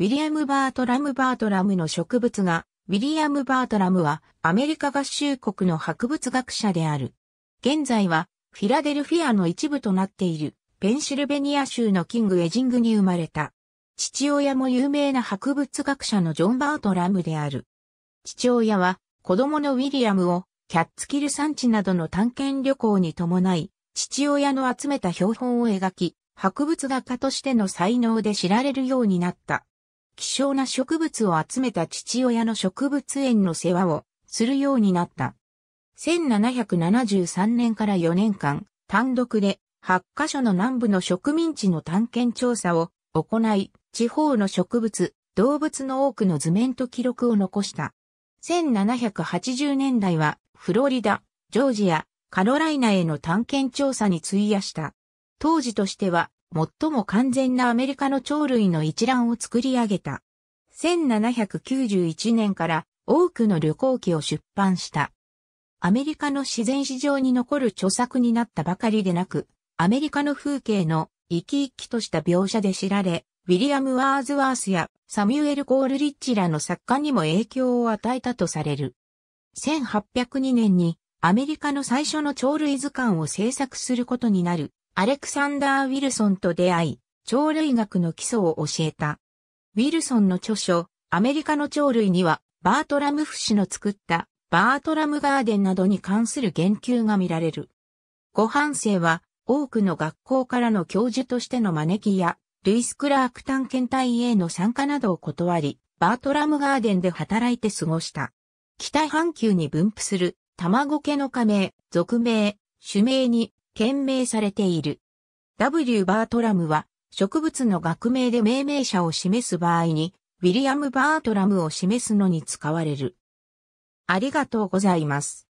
ウィリアム・バートラム・バートラムの植物画、ウィリアム・バートラムはアメリカ合衆国の博物学者である。現在はフィラデルフィアの一部となっているペンシルベニア州のキング・エジングに生まれた。父親も有名な博物学者のジョン・バートラムである。父親は子供のウィリアムをキャッツキル産地などの探検旅行に伴い、父親の集めた標本を描き、博物画家としての才能で知られるようになった。希少な植物を集めた父親の植物園の世話をするようになった。1773年から4年間、単独で8カ所の南部の植民地の探検調査を行い、地方の植物、動物の多くの図面と記録を残した。1780年代はフロリダ、ジョージア、カロライナへの探検調査に費やした。当時としては最も完全なアメリカの鳥類の一覧を作り上げた。1791年から多くの旅行記を出版した。アメリカの自然史上に残る著作になったばかりでなく、アメリカの風景の生き生きとした描写で知られ、ウィリアム・ワーズワースやサミュエル・コール・リッチらの作家にも影響を与えたとされる。1802年にアメリカの最初の鳥類図鑑を制作することになるアレクサンダー・ウィルソンと出会い、鳥類学の基礎を教えた。ウィルソンの著書、アメリカの鳥類には、バートラム・フ氏の作った、バートラム・ガーデンなどに関する言及が見られる。後半生は、多くの学校からの教授としての招きや、ルイス・クラーク探検隊への参加などを断り、バートラム・ガーデンで働いて過ごした。北半球に分布する、卵系の仮名、俗名、種名に、献名されている。W. バートラムは植物の学名で命名者を示す場合に、ウィリアム・バートラムを示すのに使われる。ありがとうございます。